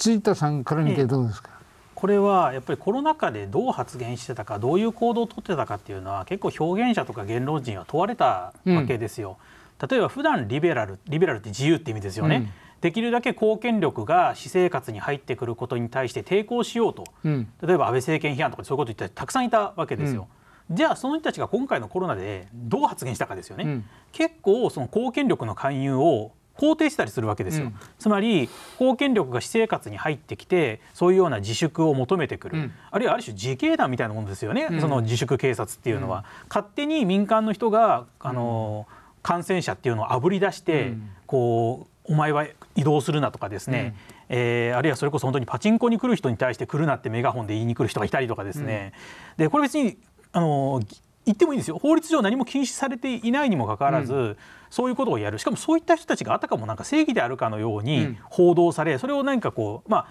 辻田さんから見てどうですか、ええ、これはやっぱりコロナ禍でどう発言してたかどういう行動をとってたかっていうのは結構表現者とか言論人は問われたわけですよ。うん、例えば普段リベラルリベラルって自由って意味ですよね。うんできるだけ貢献力が私生活に入ってくることに対して抵抗しようと、うん、例えば安倍政権批判とかそういうこと言ったたくさんいたわけですよ。うん、じゃあその人たちが今回のコロナでどう発言したかですよね、うん、結構その貢献力の勧誘を肯定したりするわけですよ、うん、つまり公権力が私生活に入ってきてそういうような自粛を求めてくる、うん、あるいはある種自警団みたいなものですよね、うん、その自粛警察っていうのは、勝手に民間の人があの、感染者っていうのをあぶり出して、こうお前は移動するなとかですね、えー、あるいはそれこそ本当にパチンコに来る人に対して来るなってメガホンで言いに来る人がいたりとかですね、でこれ別にあの言ってもいいんですよ法律上何も禁止されていないにもかかわらず、うん、そういうことをやるしかもそういった人たちがあたかもなんか正義であるかのように報道され、うん、それを何かこうまあ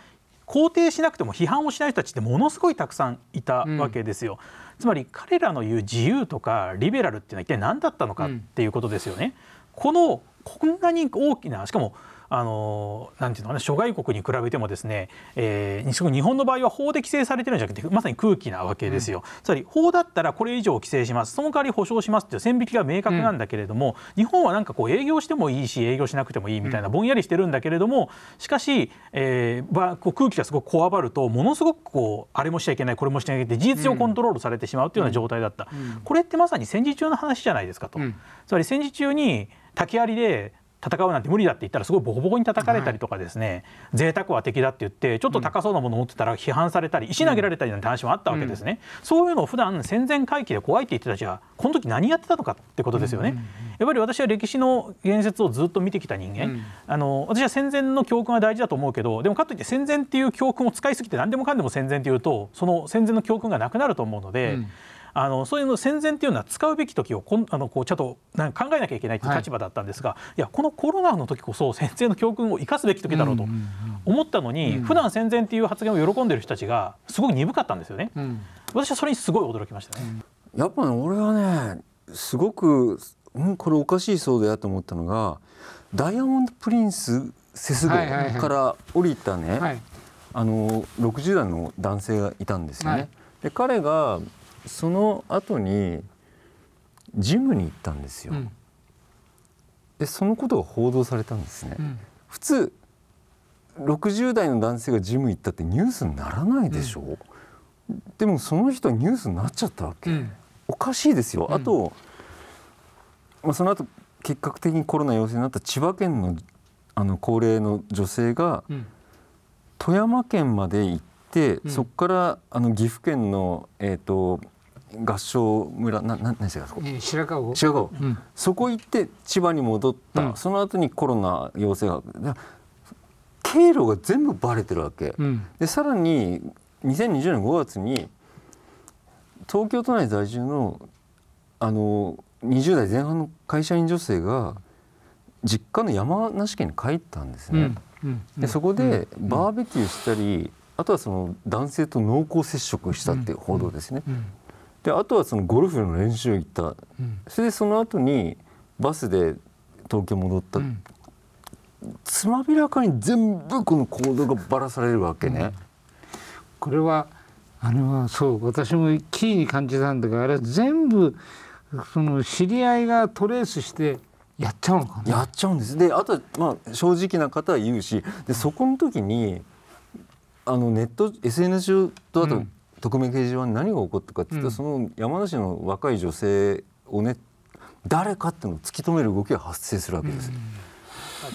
肯定しなくても批判をしない人たちってものすごいたくさんいたわけですよ。つまり彼らの言う自由とかリベラルっていうのは一体何だったのかっていうことですよね。このこんなに大きなしかもあのなんていうのかな諸外国に比べてもですね、えー、日本の場合は法で規制されてるんじゃなくてまさに空気なわけですよ、うん、つまり法だったらこれ以上規制しますその代わり保証しますっていう線引きが明確なんだけれども、うん、日本はなんかこう営業してもいいし営業しなくてもいいみたいなぼんやりしてるんだけれどもしかし、えー、ばこう空気がすごくこわばるとものすごくこうあれもしちゃいけないこれもしちゃいけないって事実上コントロールされてしまうというような状態だった、うん、これってまさに戦時中の話じゃないですかと。つまり戦時中に竹槍で戦うなんて無理だって言ったらすごいボコボコに叩かれたりとかですね、はい、贅沢は敵だって言ってちょっと高そうなものを持ってたら批判されたり石投げられたりなんて話もあったわけですね、うん、そういうのを普段戦前回帰で怖いって言ってたじゃこの時何やってたのかってことですよね、やっぱり私は歴史の言説をずっと見てきた人間、うん、あの私は戦前の教訓は大事だと思うけどでもかといって戦前っていう教訓を使いすぎて何でもかんでも戦前っていうとその戦前の教訓がなくなると思うので、うんあのそういうの戦前っていうのは使うべき時をこんあのこうちゃんとなんか考えなきゃいけないっていう立場だったんですが、はい、いやこのコロナの時こそ 戦前の教訓を生かすべき時だろうと思ったのに、うん、うん、普段戦前っていう発言を喜んでる人たちがすごく鈍かったんですよね。うん、私はそれにすごい驚きましたね。やっぱ、俺はねすごく、うん、これおかしいそうだよと思ったのがダイヤモンド・プリンスセス号から降りたね、はいはいはい、あの60代の男性がいたんですよね。はい、で彼がその後にジムに行ったんですよ、うん、でそのことが報道されたんですね、うん、普通60代の男性がジム行ったってニュースにならないでしょ、うん、でもその人はニュースになっちゃったわけ、おかしいですよ、あと、まあ、その後結核的にコロナ陽性になった千葉県のあの高齢の女性が、富山県まで行ってて、うん、そこからあの岐阜県の、えーと、合唱村な何でしたか、えー、白川白川、うん、そこ行って千葉に戻った、その後にコロナ陽性が経路が全部バレてるわけ、でさらに2020年5月に東京都内在住のあの20代前半の会社員女性が実家の山梨県に帰ったんですね。うんうん、でそこでバーベキューしたり、あとはその男性と濃厚接触したっていう報道ですね、であとはそのゴルフの練習行った、それでその後にバスで東京戻った、つまびらかに全部この行動がばらされるわけね。これはあれはそう私もキーに感じたんだどあれは全部その知り合いがトレースしてやっちゃうのかなやっちゃうんですであとはまあ正直な方は言うしでそこの時にあのネット SNS 上とあと、匿名掲示板何が起こったかっていうと、うん、その山梨の若い女性をね誰かっていうのを突き止める動きが発生するわけです。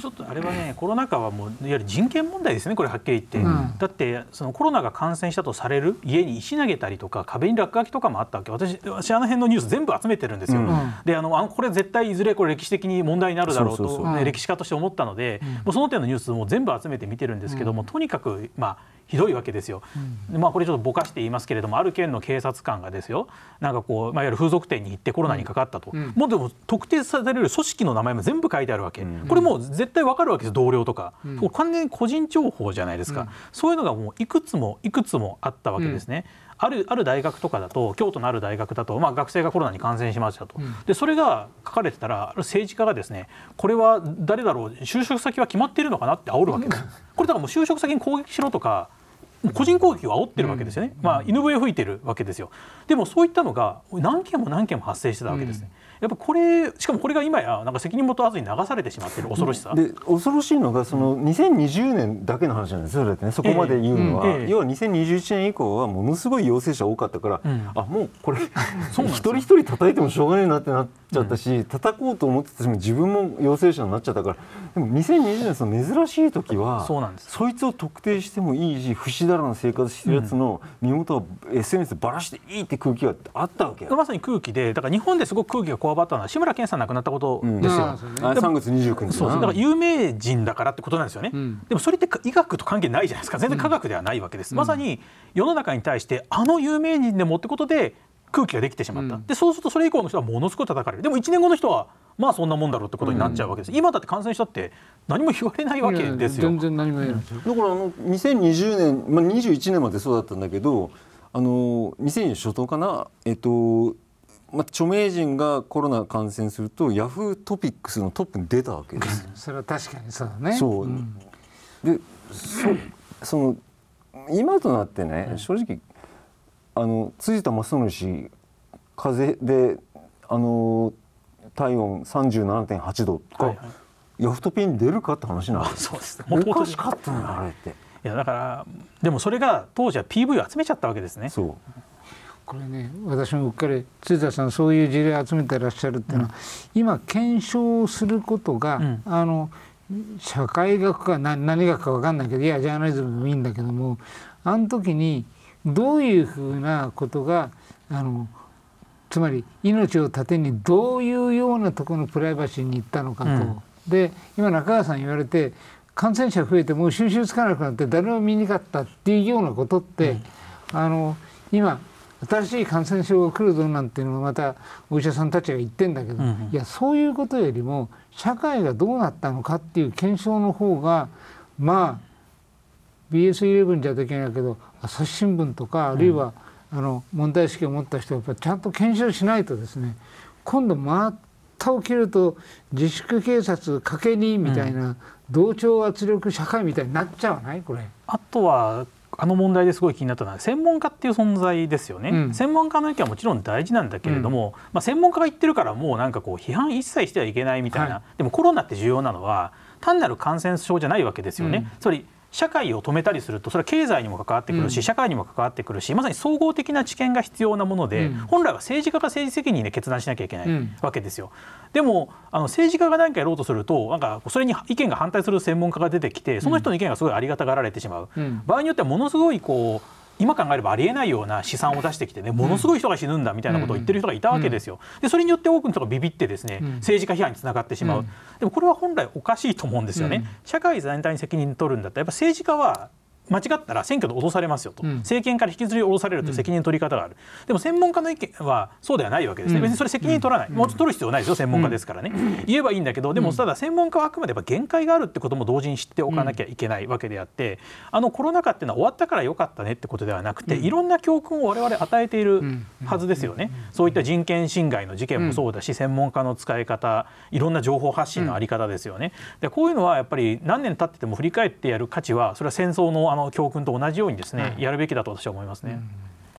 ちょっとあれはね、コロナ禍はもういわゆる人権問題ですね、これはっきり言って、うん、だってそのコロナが感染したとされる家に石投げたりとか、壁に落書きとかもあったわけ、私、私あの辺のニュース全部集めてるんですよ、うん、であのあのこれ絶対いずれこれ歴史的に問題になるだろうと、歴史家として思ったので、うん、もうその点のニュースも全部集めて見てるんですけども、とにかく、まあ、ひどいわけですよ。うん、まあこれちょっとぼかして言いますけれどもある県の警察官がですよなんかこう、まあ、いわゆる風俗店に行ってコロナにかかったと、うん、もうでも特定される組織の名前も全部書いてあるわけ、うん、これもう絶対わかるわけです同僚とか、完全に個人情報じゃないですか、そういうのがもういくつもいくつもあったわけですね。あるある大学とかだと京都のある大学だと、まあ、学生がコロナに感染しましたと、うん、でそれが書かれてたら政治家がですねこれは誰だろう就職先は決まっているのかなって煽るわけです、これだからもう就職先に攻撃しろとか個人攻撃を煽ってるわけですよね、まあ、犬笛吹いてるわけですよでもそういったのが何件も何件も発生してたわけですね。うんやっぱこれしかもこれが今やなんか責任も問わずに流されてしまってる恐ろしさで恐ろしいのがその2020年だけの話なんですよねそこまで言うのは、えーうんえー、要は2021年以降はものすごい陽性者多かったから、うん、あもうこれそう一人一人叩いてもしょうがないなってなっちゃったし、うん、叩こうと思ってても自分も陽性者になっちゃったからでも2020年その珍しい時はそうなんですそいつを特定してもいいし不死だらな生活してるやつの身元は SNS でばらしていいって空気があったわけ、まさに空気でだから日本ですごく空気が怖バターの志村けんさん亡くなったことですよ、月29日だから有名人だからってことなんですよね、でもそれって医学と関係ないじゃないですか全然科学ではないわけです、まさに世の中に対してあの有名人でもってことで空気ができてしまった、うん、でそうするとそれ以降の人はものすごい叩かれるでも1年後の人はまあそんなもんだろうってことになっちゃうわけです、うん、今だって感染したって何も言われないわけですよ全然何も言えない、だからあの2020年、まあ、21年までそうだったんだけどあの2020初頭かなえっとまあ、著名人がコロナ感染するとヤフートピックスのトップに出たわけです。それは確かにそうだねそう、うん、でそその今となってね、うん、正直あの辻田正則氏風邪であの体温37.8度とか、はいはい、ヤフトピに出るかって話なそうです、おかしかったのあれって。いやだからでもそれが当時は PV を集めちゃったわけですね。そうこれね私もうっかり辻田さんそういう事例を集めてらっしゃるっていうのは、うん、今検証することが、うん、あの社会学か何何学か分かんないけどいやジャーナリズムでもいいんだけどもあの時にどういうふうなことがあのつまり命を盾にどういうようなところのプライバシーに行ったのかと。うん、で今中川さん言われて感染者増えてもう収集つかなくなって誰も見にかったっていうようなことって、あの今新しい感染症が来るぞなんていうのをまたお医者さんたちが言ってんだけど、うん、いやそういうことよりも社会がどうなったのかっていう検証の方がまあ BS11 じゃできないけど朝日新聞とかあるいは、あの問題意識を持った人はやっぱちゃんと検証しないとですね今度また起きると自粛警察賭けにみたいな、同調圧力社会みたいになっちゃわないこれあとはあの問題ですごい気になったのは専門家っていう存在ですよね、うん、専門家の意見はもちろん大事なんだけれども、うん、まあ、専門家が言ってるからもうなんかこう批判一切してはいけないみたいな、はい、でもコロナって重要なのは単なる感染症じゃないわけですよね、うん、社会を止めたりするとそれは経済にも関わってくるし、社会にも関わってくるしまさに総合的な知見が必要なもので、本来は政治家が政治責任で決断しなきゃいけないわけですよ。でもあの政治家が何かやろうとするとなんかそれに意見が反対する専門家が出てきてその人の意見がすごいありがたがられてしまう。場合によってはものすごいこう今考えればありえないような試算を出してきてねものすごい人が死ぬんだみたいなことを言ってる人がいたわけですよ。でそれによって多くの人がビビってですね政治家批判につながってしまう、でもこれは本来おかしいと思うんですよね。社会全体に責任取るんだったらやっぱ政治家は間違ったら選挙で落とされますよと、うん、政権から引きずり下ろされるという責任の取り方がある、うん、でも専門家の意見はそうではないわけですね、うん、別にそれ責任取らない、もうちょっと取る必要ないですよ専門家ですからね、言えばいいんだけどでもただ専門家はあくまでやっぱ限界があるってことも同時に知っておかなきゃいけないわけであって、あのコロナ禍っていうのは終わったから良かったねってことではなくて、いろんな教訓を我々与えているはずですよね、そういった人権侵害の事件もそうだし、専門家の使い方いろんな情報発信のあり方ですよね、でこういうのはやっぱり何年経ってても振り返ってやる価値はそれは戦争のあの教訓と同じようにですね、やるべきだと私は思いますね。